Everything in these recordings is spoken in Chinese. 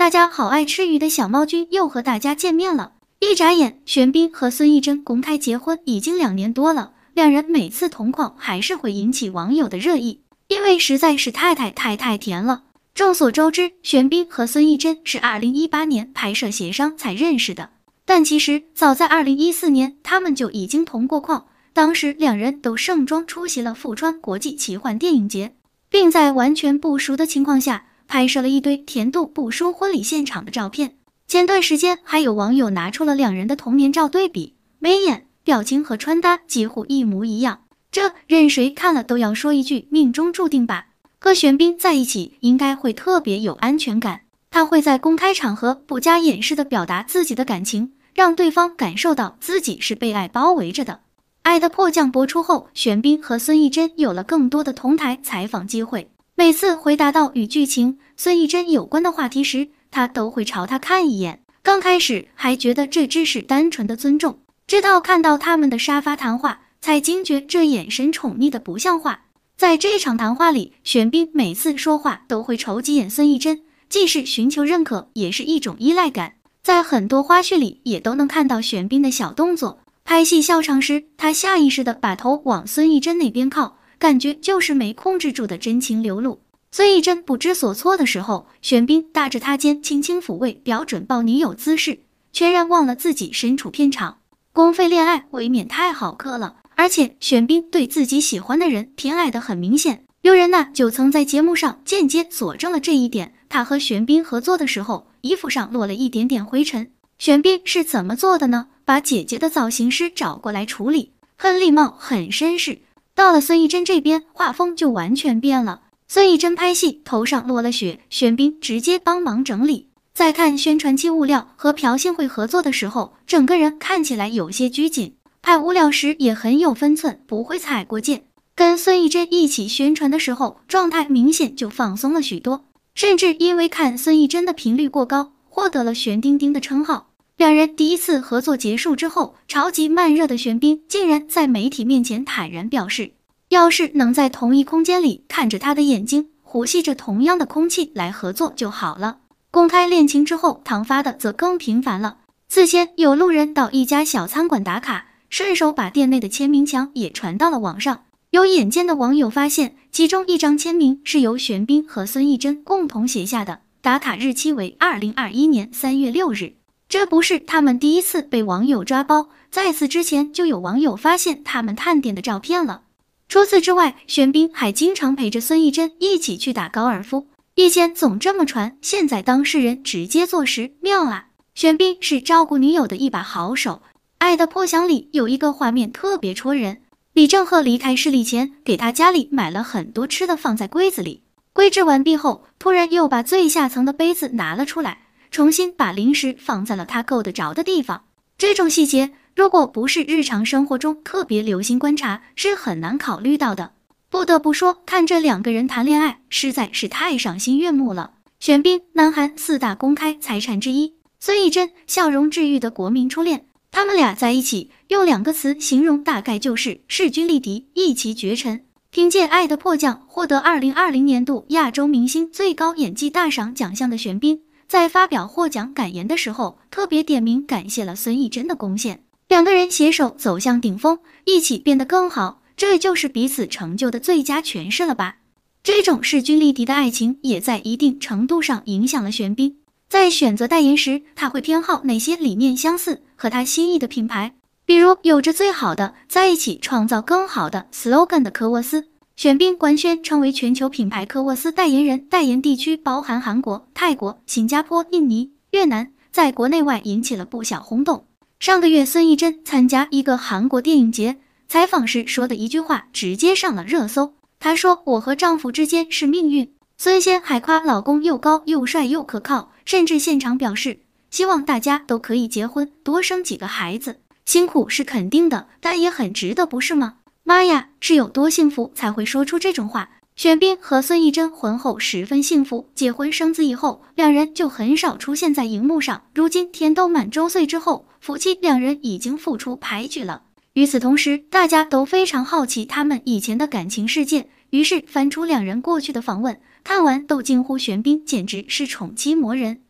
大家好，爱吃鱼的小猫君又和大家见面了。一眨眼，玄彬和孙艺珍公开结婚已经两年多了，两人每次同框还是会引起网友的热议，因为实在是太太太太甜了。众所周知，玄彬和孙艺珍是二零一八年拍摄协商才认识的，但其实早在二零一四年，他们就已经同过框。当时两人都盛装出席了富川国际奇幻电影节，并在完全不熟的情况下。拍摄了一堆甜度不输婚礼现场的照片。前段时间，还有网友拿出了两人的童年照对比，眉眼、表情和穿搭几乎一模一样。这任谁看了都要说一句命中注定吧。和玄彬在一起，应该会特别有安全感。他会在公开场合不加掩饰地表达自己的感情，让对方感受到自己是被爱包围着的。《爱的迫降》播出后，玄彬和孙艺珍有了更多的同台采访机会。每次回答到与剧情孙艺珍有关的话题时，他都会朝他看一眼。刚开始还觉得这只是单纯的尊重，直到看到他们的沙发谈话，才惊觉这眼神宠溺的不像话。在这场谈话里，玄彬每次说话都会瞅几眼孙艺珍，既是寻求认可，也是一种依赖感。在很多花絮里也都能看到玄彬的小动作，拍戏笑场时，他下意识地把头往孙艺珍那边靠。感觉就是没控制住的真情流露。孙艺珍不知所措的时候，玄彬搭着她肩，轻轻抚慰，标准抱女友姿势，全然忘了自己身处片场，公费恋爱未免太好磕了。而且玄彬对自己喜欢的人偏爱的很明显，刘仁娜就曾在节目上间接佐证了这一点。她和玄彬合作的时候，衣服上落了一点点灰尘，玄彬是怎么做的呢？把姐姐的造型师找过来处理，很礼貌，很绅士。到了孙艺珍这边，画风就完全变了。孙艺珍拍戏头上落了雪，玄彬直接帮忙整理。在看宣传期物料和朴信惠合作的时候，整个人看起来有些拘谨，拍物料时也很有分寸，不会踩过界。跟孙艺珍一起宣传的时候，状态明显就放松了许多，甚至因为看孙艺珍的频率过高，获得了“玄丁丁”的称号。两人第一次合作结束之后，超级慢热的玄彬竟然在媒体面前坦然表示。要是能在同一空间里看着他的眼睛，呼吸着同样的空气来合作就好了。公开恋情之后，唐发的则更频繁了。此前有路人到一家小餐馆打卡，顺手把店内的签名墙也传到了网上。有眼尖的网友发现，其中一张签名是由玄彬和孙艺珍共同写下的，打卡日期为二零二一年三月六日。这不是他们第一次被网友抓包，在此之前就有网友发现他们探店的照片了。除此之外，玄彬还经常陪着孙艺珍一起去打高尔夫。以前总这么传，现在当事人直接坐实，妙啊！玄彬是照顾女友的一把好手，《爱的破响》里有一个画面特别戳人：李正赫离开势力前，给他家里买了很多吃的，放在柜子里。归置完毕后，突然又把最下层的杯子拿了出来，重新把零食放在了他够得着的地方。这种细节。如果不是日常生活中特别留心观察，是很难考虑到的。不得不说，看这两个人谈恋爱实在是太赏心悦目了。玄彬，南韩四大公开财产之一；孙艺珍，笑容治愈的国民初恋。他们俩在一起，用两个词形容，大概就是势均力敌、一骑绝尘。凭借《爱的迫降》获得二零二零年度亚洲明星最高演技大赏奖项的玄彬，在发表获奖感言的时候，特别点名感谢了孙艺珍的贡献。两个人携手走向顶峰，一起变得更好，这就是彼此成就的最佳诠释了吧？这种势均力敌的爱情，也在一定程度上影响了玄彬。在选择代言时，他会偏好哪些理念相似、和他心意的品牌？比如有着最好的在一起创造更好的 slogan 的科沃斯。玄彬官宣成为全球品牌科沃斯代言人，代言地区包含韩国、泰国、新加坡、印尼、越南，在国内外引起了不小轰动。上个月，孙艺珍参加一个韩国电影节采访时说的一句话，直接上了热搜。她说：“我和丈夫之间是命运。”孙仙还夸老公又高又帅又可靠，甚至现场表示希望大家都可以结婚，多生几个孩子。辛苦是肯定的，但也很值得，不是吗？妈呀，是有多幸福才会说出这种话？玄彬和孙艺珍婚后十分幸福，结婚生子以后，两人就很少出现在荧幕上。如今天豆满周岁之后，夫妻两人已经复出拍剧了。与此同时，大家都非常好奇他们以前的感情世界，于是翻出两人过去的访问，看完都惊呼玄彬简直是宠妻魔人。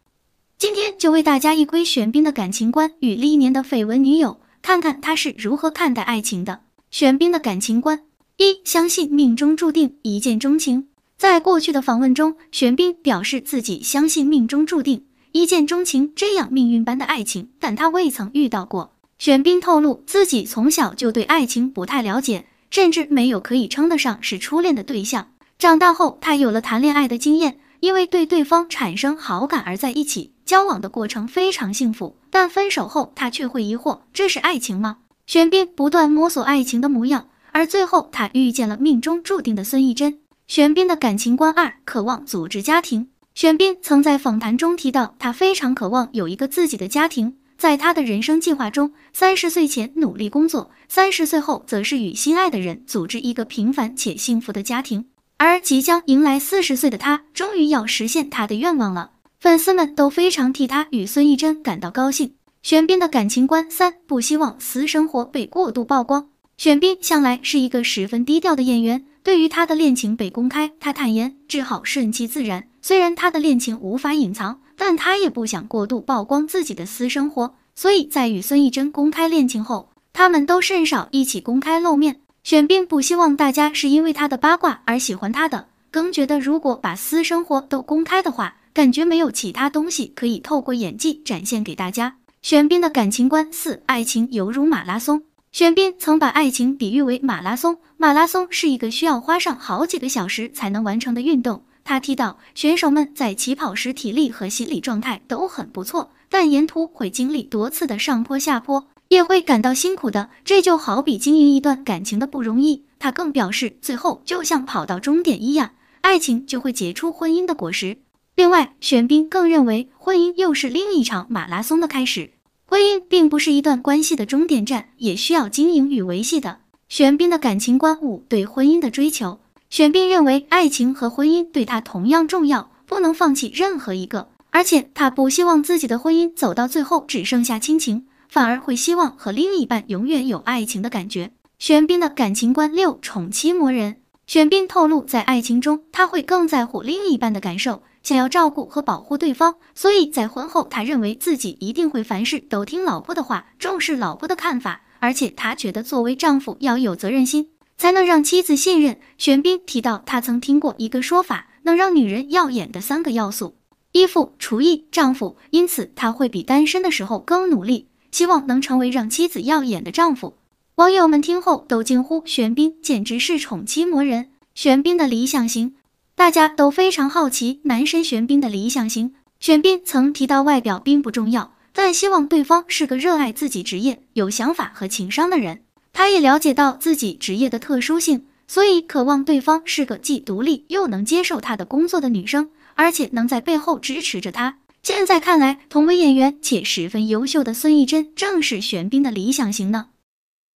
今天就为大家一窥玄彬的感情观与历年的绯闻女友，看看他是如何看待爱情的。玄彬的感情观。一相信命中注定一见钟情。在过去的访问中，玄彬表示自己相信命中注定一见钟情这样命运般的爱情，但他未曾遇到过。玄彬透露自己从小就对爱情不太了解，甚至没有可以称得上是初恋的对象。长大后，他有了谈恋爱的经验，因为对对方产生好感而在一起交往的过程非常幸福，但分手后他却会疑惑这是爱情吗？玄彬不断摸索爱情的模样。而最后，他遇见了命中注定的孙艺珍。玄彬的感情观二：渴望组织家庭。玄彬曾在访谈中提到，他非常渴望有一个自己的家庭。在他的人生计划中，三十岁前努力工作，三十岁后则是与心爱的人组织一个平凡且幸福的家庭。而即将迎来四十岁的他，终于要实现他的愿望了。粉丝们都非常替他与孙艺珍感到高兴。玄彬的感情观三：不希望私生活被过度曝光。选斌向来是一个十分低调的演员，对于他的恋情被公开，他坦言只好顺其自然。虽然他的恋情无法隐藏，但他也不想过度曝光自己的私生活，所以在与孙艺珍公开恋情后，他们都甚少一起公开露面。选斌不希望大家是因为他的八卦而喜欢他的，更觉得如果把私生活都公开的话，感觉没有其他东西可以透过演技展现给大家。选斌的感情观：四爱情犹如马拉松。玄彬曾把爱情比喻为马拉松。马拉松是一个需要花上好几个小时才能完成的运动。他提到，选手们在起跑时体力和心理状态都很不错，但沿途会经历多次的上坡下坡，也会感到辛苦的。这就好比经营一段感情的不容易。他更表示，最后就像跑到终点一样，爱情就会结出婚姻的果实。另外，玄彬更认为，婚姻又是另一场马拉松的开始。婚姻并不是一段关系的终点站，也需要经营与维系的。玄彬的感情观五：对婚姻的追求。玄彬认为爱情和婚姻对他同样重要，不能放弃任何一个。而且他不希望自己的婚姻走到最后只剩下亲情，反而会希望和另一半永远有爱情的感觉。玄彬的感情观六：宠妻磨人。玄彬透露，在爱情中他会更在乎另一半的感受。想要照顾和保护对方，所以在婚后，他认为自己一定会凡事都听老婆的话，重视老婆的看法，而且他觉得作为丈夫要有责任心，才能让妻子信任。玄彬提到他曾听过一个说法，能让女人耀眼的三个要素：衣服、厨艺、丈夫。因此他会比单身的时候更努力，希望能成为让妻子耀眼的丈夫。网友们听后都惊呼：“玄彬简直是宠妻魔人！”玄彬的理想型。大家都非常好奇男生玄彬的理想型。玄彬曾提到，外表并不重要，但希望对方是个热爱自己职业、有想法和情商的人。他也了解到自己职业的特殊性，所以渴望对方是个既独立又能接受他的工作的女生，而且能在背后支持着他。现在看来，同为演员且十分优秀的孙艺珍，正是玄彬的理想型呢。